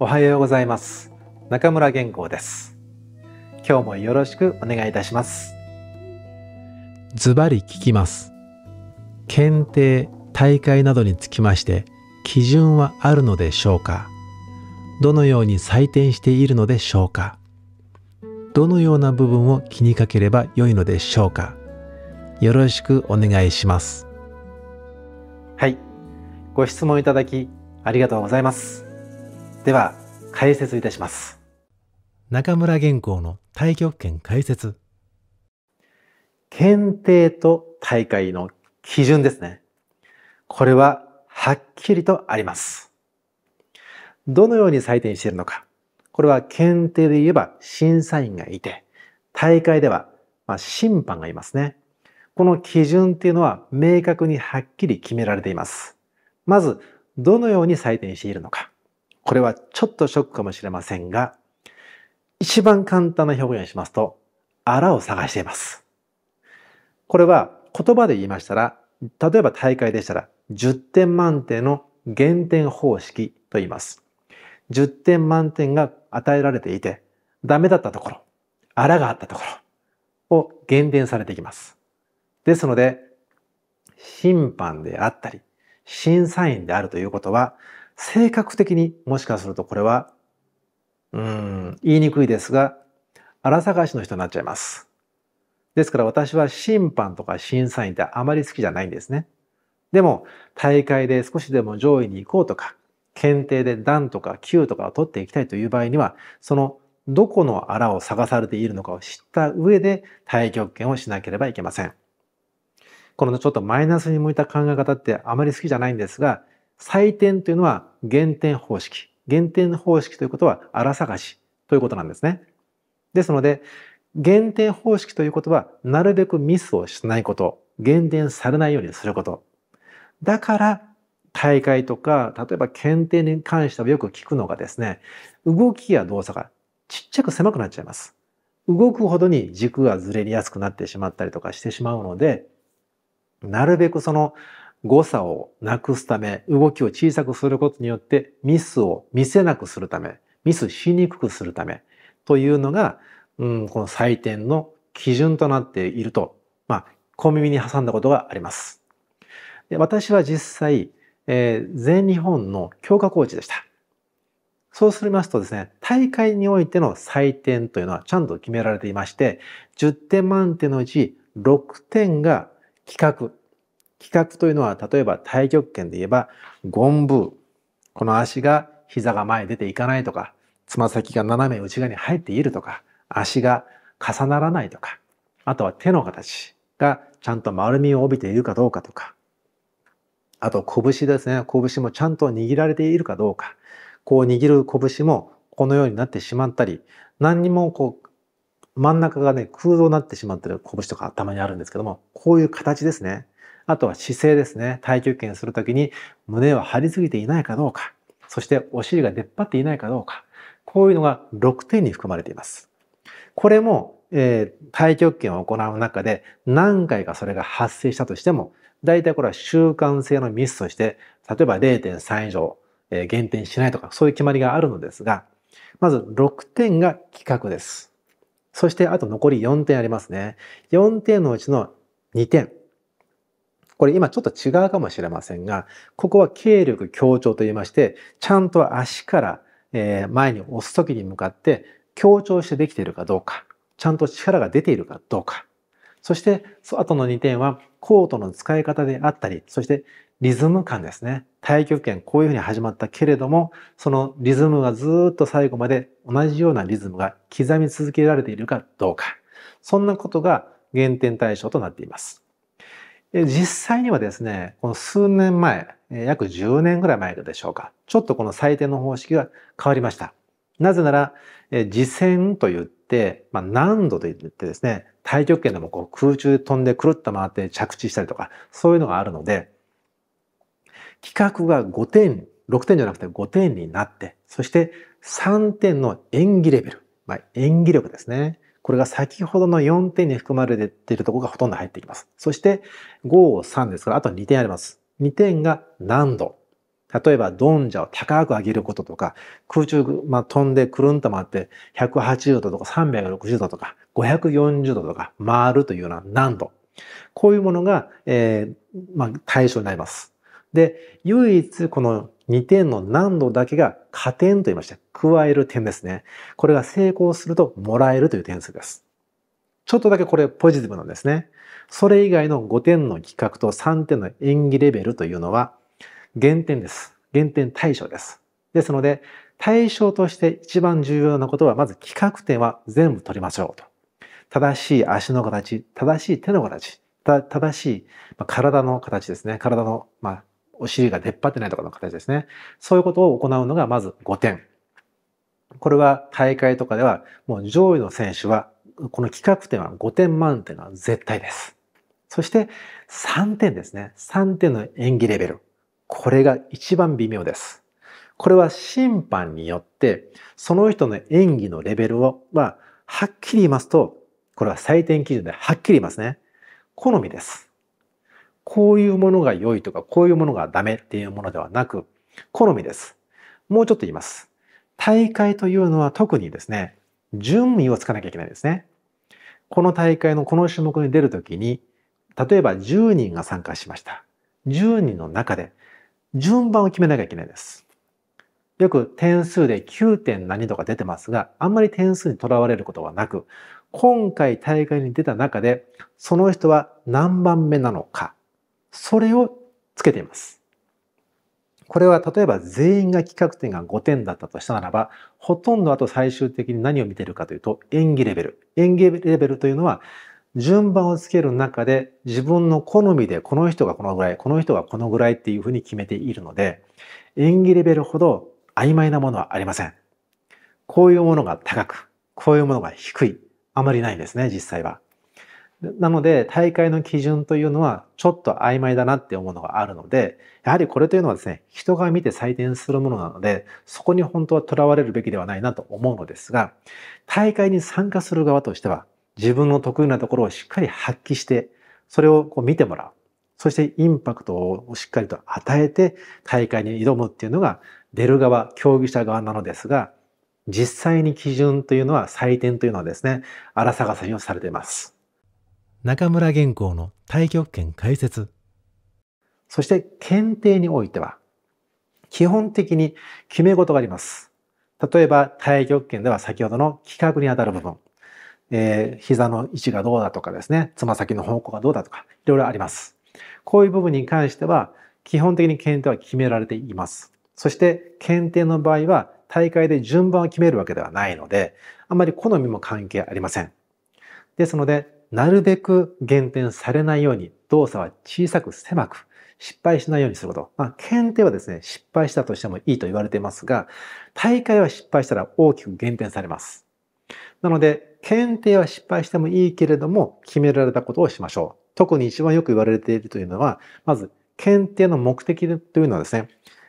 おはようございます。中村元光です。今日もよろしくお願いいたします。ズバリ聞きます。検定、大会などにつきまして、基準はあるのでしょうかどのように採点しているのでしょうかどのような部分を気にかければ良いのでしょうかよろしくお願いします。はい。ご質問いただき、ありがとうございます。では解説いたします中村原稿の太極拳解説検定と大会の基準ですねこれははっきりとありますどのように採点しているのかこれは検定で言えば審査員がいて大会ではまあ審判がいますねこの基準っていうのは明確にはっきり決められていますまずどのように採点しているのかこれはちょっとショックかもしれませんが、一番簡単な表現しますと、あらを探しています。これは言葉で言いましたら、例えば大会でしたら、10点満点の減点方式と言います。10点満点が与えられていて、ダメだったところ、あらがあったところを減点されていきます。ですので、審判であったり、審査員であるということは、性格的にもしかするとこれは、うん、言いにくいですが、荒探しの人になっちゃいます。ですから私は審判とか審査員ってあまり好きじゃないんですね。でも、大会で少しでも上位に行こうとか、検定で段とか級とかを取っていきたいという場合には、そのどこの荒を探されているのかを知った上で太極拳をしなければいけません。このちょっとマイナスに向いた考え方ってあまり好きじゃないんですが、採点というのは減点方式。減点方式ということは荒探しということなんですね。ですので、減点方式ということは、なるべくミスをしないこと、減点されないようにすること。だから、大会とか、例えば検定に関してはよく聞くのがですね、動きや動作がちっちゃく狭くなっちゃいます。動くほどに軸がずれやすくなってしまったりとかしてしまうので、なるべくその誤差をなくすため、動きを小さくすることによってミスを見せなくするため、ミスしにくくするためというのが、うん、この採点の基準となっていると、まあ、小耳に挟んだことがあります。で私は実際、えー、全日本の強化コーチでした。そうすますとですね、大会においての採点というのはちゃんと決められていまして、10点満点のうち6点が企画、企画というのは、例えば太極拳で言えば、ゴンブー。この足が、膝が前に出ていかないとか、つま先が斜め内側に入っているとか、足が重ならないとか、あとは手の形がちゃんと丸みを帯びているかどうかとか、あと拳ですね。拳もちゃんと握られているかどうか。こう握る拳もこのようになってしまったり、何にもこう、真ん中がね、空洞になってしまってる拳とかたまにあるんですけども、こういう形ですね。あとは姿勢ですね。体極拳するときに胸を張りすぎていないかどうか。そしてお尻が出っ張っていないかどうか。こういうのが6点に含まれています。これも、えー、太極拳を行う中で何回かそれが発生したとしても、大体これは習慣性のミスとして、例えば0.3以上、えー、減点しないとか、そういう決まりがあるのですが、まず6点が企画です。そしてあと残り4点ありますね。4点のうちの2点。これ今ちょっと違うかもしれませんが、ここは軽力強調と言いまして、ちゃんと足から前に押す時に向かって強調してできているかどうか、ちゃんと力が出ているかどうか。そして、あとの2点は、コートの使い方であったり、そしてリズム感ですね。太極拳こういうふうに始まったけれども、そのリズムがずっと最後まで同じようなリズムが刻み続けられているかどうか。そんなことが減点対象となっています。実際にはですね、この数年前、約10年ぐらい前でしょうか、ちょっとこの採点の方式が変わりました。なぜなら、次戦と言って、まあ、難度と言ってですね、太極拳でもこう空中で飛んでくるっと回って着地したりとか、そういうのがあるので、企画が5点、6点じゃなくて5点になって、そして3点の演技レベル、まあ、演技力ですね。これが先ほどの4点に含まれているところがほとんど入ってきます。そして、5、3ですから、あと2点あります。2点が難度。例えば、ドンジャを高く上げることとか、空中、まあ、飛んでくるんと回って、180度とか360度とか、540度とか回るというような難度。こういうものが、えー、まあ、対象になります。で、唯一この2点の難度だけが加点と言いまして、加える点ですね。これが成功するともらえるという点数です。ちょっとだけこれポジティブなんですね。それ以外の5点の企画と3点の演技レベルというのは減点です。減点対象です。ですので、対象として一番重要なことは、まず企画点は全部取りましょうと。正しい足の形、正しい手の形、正しい体の形ですね。体の、まあ、お尻が出っ張ってないとかの形ですね。そういうことを行うのがまず5点。これは大会とかではもう上位の選手はこの企画点は5点満点は絶対です。そして3点ですね。3点の演技レベル。これが一番微妙です。これは審判によってその人の演技のレベルをははっきり言いますとこれは採点基準ではっきり言いますね。好みです。こういうものが良いとか、こういうものがダメっていうものではなく、好みです。もうちょっと言います。大会というのは特にですね、順位をつかなきゃいけないですね。この大会のこの種目に出るときに、例えば10人が参加しました。10人の中で順番を決めなきゃいけないです。よく点数で 9. 点何とか出てますが、あんまり点数にとらわれることはなく、今回大会に出た中で、その人は何番目なのか、それをつけています。これは例えば全員が企画点が5点だったとしたならば、ほとんどあと最終的に何を見てるかというと演技レベル。演技レベルというのは順番をつける中で自分の好みでこの人がこのぐらい、この人がこのぐらいっていうふうに決めているので、演技レベルほど曖昧なものはありません。こういうものが高く、こういうものが低い。あまりないんですね、実際は。なので大会の基準というのはちょっと曖昧だなって思うのがあるのでやはりこれというのはですね人が見て採点するものなのでそこに本当は囚われるべきではないなと思うのですが大会に参加する側としては自分の得意なところをしっかり発揮してそれをこう見てもらうそしてインパクトをしっかりと与えて大会に挑むっていうのが出る側競技者側なのですが実際に基準というのは採点というのはですね荒探しをされています。中村原稿の太極拳解説そして検定においては基本的に決め事があります例えば太極拳では先ほどの規格にあたる部分、えー、膝の位置がどうだとかですねつま先の方向がどうだとかいろいろありますこういう部分に関しては基本的に検定は決められていますそして検定の場合は大会で順番を決めるわけではないのであまり好みも関係ありませんですのでなるべく減点されないように動作は小さく狭く失敗しないようにすること。まあ、検定はですね、失敗したとしてもいいと言われていますが、大会は失敗したら大きく減点されます。なので、検定は失敗してもいいけれども、決められたことをしましょう。特に一番よく言われているというのは、まず、検定の目的というのはですね、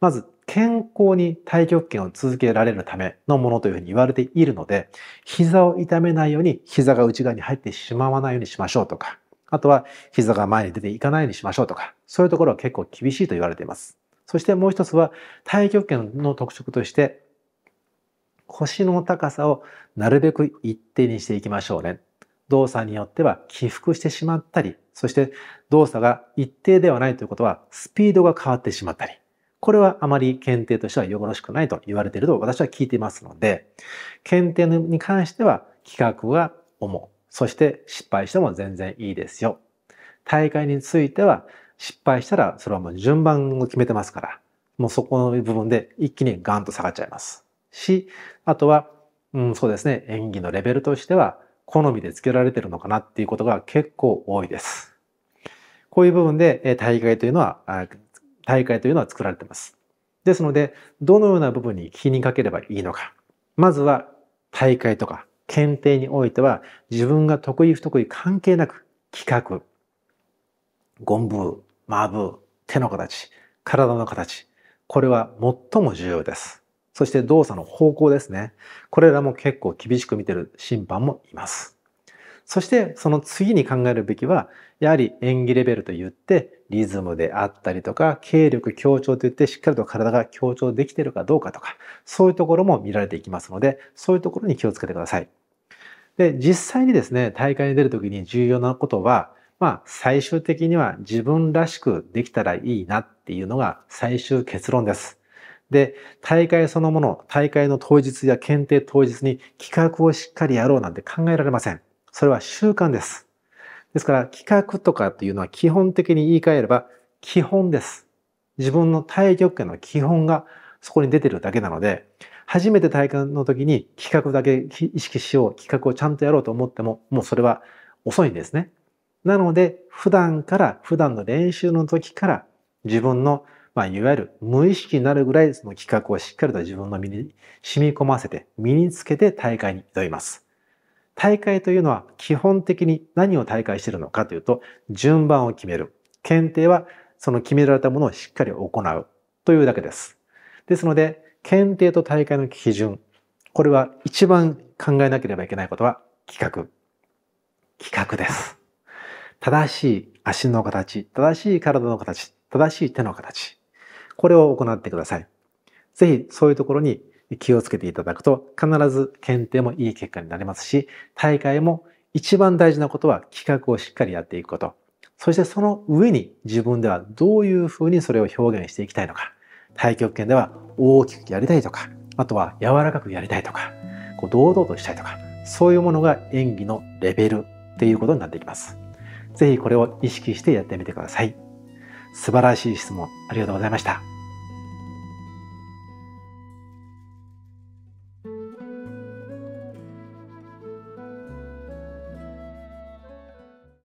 まず健康に太極拳を続けられるためのものというふうに言われているので、膝を痛めないように膝が内側に入ってしまわないようにしましょうとか、あとは膝が前に出ていかないようにしましょうとか、そういうところは結構厳しいと言われています。そしてもう一つは、太極拳の特色として、腰の高さをなるべく一定にしていきましょうね。動作によっては起伏してしまったり、そして動作が一定ではないということはスピードが変わってしまったり、これはあまり検定としてはよろしくないと言われていると私は聞いていますので、検定に関しては企画重主。そして失敗しても全然いいですよ。大会については失敗したらそれはもう順番を決めてますから、もうそこの部分で一気にガンと下がっちゃいます。し、あとは、うん、そうですね、演技のレベルとしては好みで付けられてるのかなっていうことが結構多いです。こういう部分で大会というのは大会というのは作られています。ですので、どのような部分に気にかければいいのか。まずは大会とか検定においては自分が得意不得意関係なく企画、ゴンブー、マブー、手の形、体の形、これは最も重要です。そして動作の方向ですね。これらも結構厳しく見てる審判もいます。そしてその次に考えるべきは、やはり演技レベルといって、リズムであったりとか、経力強調といってしっかりと体が強調できているかどうかとか、そういうところも見られていきますので、そういうところに気をつけてください。で、実際にですね、大会に出るときに重要なことは、まあ、最終的には自分らしくできたらいいなっていうのが最終結論です。で、大会そのもの、大会の当日や検定当日に企画をしっかりやろうなんて考えられません。それは習慣です。ですから企画とかっていうのは基本的に言い換えれば基本です。自分の対極拳の基本がそこに出てるだけなので、初めて体感の時に企画だけ意識しよう、企画をちゃんとやろうと思っても、もうそれは遅いんですね。なので、普段から、普段の練習の時から、自分の、まあ、いわゆる無意識になるぐらい、その企画をしっかりと自分の身に染み込ませて、身につけて大会に挑みます。大会というのは基本的に何を大会しているのかというと、順番を決める。検定はその決められたものをしっかり行うというだけです。ですので、検定と大会の基準。これは一番考えなければいけないことは企画。企画です。正しい足の形、正しい体の形、正しい手の形。これを行ってください。ぜひそういうところに気をつけていただくと必ず検定もいい結果になりますし大会も一番大事なことは企画をしっかりやっていくことそしてその上に自分ではどういうふうにそれを表現していきたいのか太極拳では大きくやりたいとかあとは柔らかくやりたいとかこう堂々としたいとかそういうものが演技のレベルっていうことになってきます。ぜひこれを意識してやってみてください。素晴らしい質問ありがとうございました。